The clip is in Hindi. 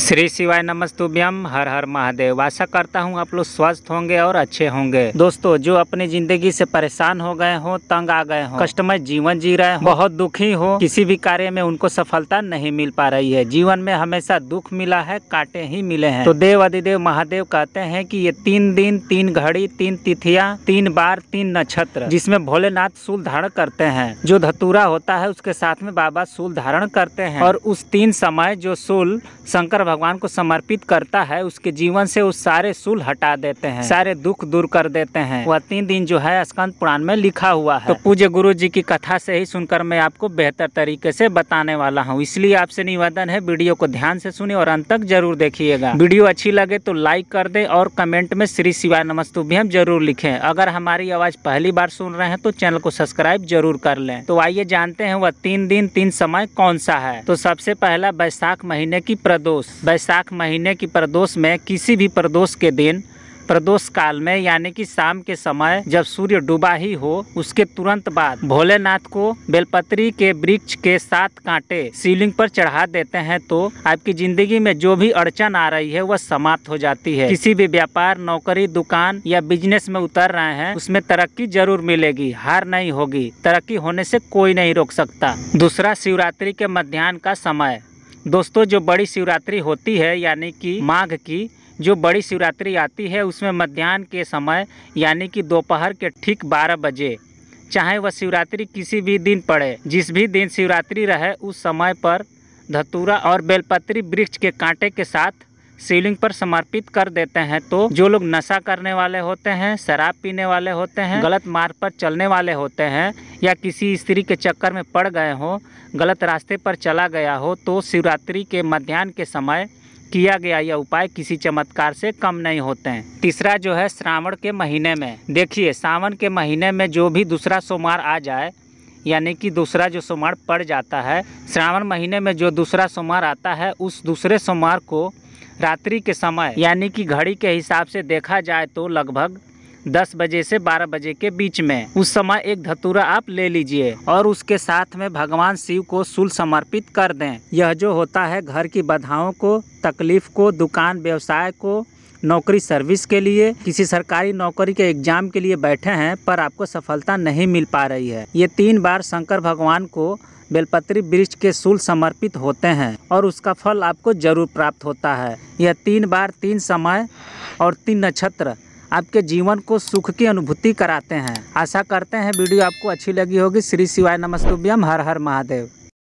श्री शिवाय नमस्तुभ्यम हर हर महादेव आशा करता हूँ आप लोग स्वस्थ होंगे और अच्छे होंगे दोस्तों जो अपनी जिंदगी से परेशान हो गए हो तंग आ गए हो कस्टमर जीवन जी रहे हो बहुत दुखी हो किसी भी कार्य में उनको सफलता नहीं मिल पा रही है जीवन में हमेशा दुख मिला है कांटे ही मिले हैं तो देव अधिदेव महादेव कहते हैं की ये तीन दिन तीन घड़ी तीन तिथिया तीन बार तीन नक्षत्र जिसमे भोलेनाथ सूल धारण करते हैं जो धतूरा होता है उसके साथ में बाबा सूल धारण करते हैं और उस तीन समय जो सूल शंकर भगवान को समर्पित करता है उसके जीवन से वो सारे सुल हटा देते हैं सारे दुख दूर कर देते हैं वह तीन दिन जो है स्कंद पुराण में लिखा हुआ है तो पूज्य गुरु जी की कथा से ही सुनकर मैं आपको बेहतर तरीके से बताने वाला हूँ इसलिए आपसे निवेदन है वीडियो को ध्यान से सुने और अंत तक जरूर देखिएगा वीडियो अच्छी लगे तो लाइक कर दे और कमेंट में श्री शिवाय हम जरूर लिखे अगर हमारी आवाज पहली बार सुन रहे हैं तो चैनल को सब्सक्राइब जरूर कर ले तो आइए जानते हैं वह तीन दिन तीन समय कौन सा है तो सबसे पहला बैसाख महीने की प्रदोष वैशाख महीने की प्रदोष में किसी भी प्रदोष के दिन प्रदोष काल में यानी कि शाम के समय जब सूर्य डूबा ही हो उसके तुरंत बाद भोलेनाथ को बेलपत्री के वृक्ष के साथ कांटे सीलिंग पर चढ़ा देते हैं तो आपकी जिंदगी में जो भी अड़चन आ रही है वह समाप्त हो जाती है किसी भी व्यापार नौकरी दुकान या बिजनेस में उतर रहे हैं उसमें तरक्की जरूर मिलेगी हार नहीं होगी तरक्की होने से कोई नहीं रोक सकता दूसरा शिवरात्रि के मध्यान्ह का समय दोस्तों जो बड़ी शिवरात्रि होती है यानी कि माघ की जो बड़ी शिवरात्रि आती है उसमें मध्यान्ह के समय यानी कि दोपहर के ठीक 12 बजे चाहे वह शिवरात्रि किसी भी दिन पड़े जिस भी दिन शिवरात्रि रहे उस समय पर धतूरा और बेलपत्री वृक्ष के कांटे के साथ शिवलिंग पर समर्पित कर देते हैं तो जो लोग नशा करने वाले होते हैं शराब पीने वाले होते हैं गलत मार्ग पर चलने वाले होते हैं या किसी स्त्री के चक्कर में पड़ गए हों गलत रास्ते पर चला गया हो तो शिवरात्रि के मध्यान्ह के समय किया गया यह उपाय किसी चमत्कार से कम नहीं होते हैं तीसरा जो है श्रावण के महीने में देखिए सावन के महीने में जो भी दूसरा सोमवार आ जाए यानी कि दूसरा जो सोमवार पड़ जाता है श्रावण महीने में जो दूसरा सोमवार आता है उस दूसरे सोमवार को रात्रि के समय यानी कि घड़ी के हिसाब से देखा जाए तो लगभग 10 बजे से 12 बजे के बीच में उस समय एक धतूरा आप ले लीजिए और उसके साथ में भगवान शिव को सुल समर्पित कर दें यह जो होता है घर की बाधाओं को तकलीफ को दुकान व्यवसाय को नौकरी सर्विस के लिए किसी सरकारी नौकरी के एग्जाम के लिए बैठे हैं पर आपको सफलता नहीं मिल पा रही है ये तीन बार शंकर भगवान को बेलपत्री वृक्ष के सुल समर्पित होते हैं और उसका फल आपको जरूर प्राप्त होता है यह तीन बार तीन समय और तीन नक्षत्र आपके जीवन को सुख की अनुभूति कराते हैं आशा करते हैं वीडियो आपको अच्छी लगी होगी श्री शिवाय नमस्तुभ्यम हर हर महादेव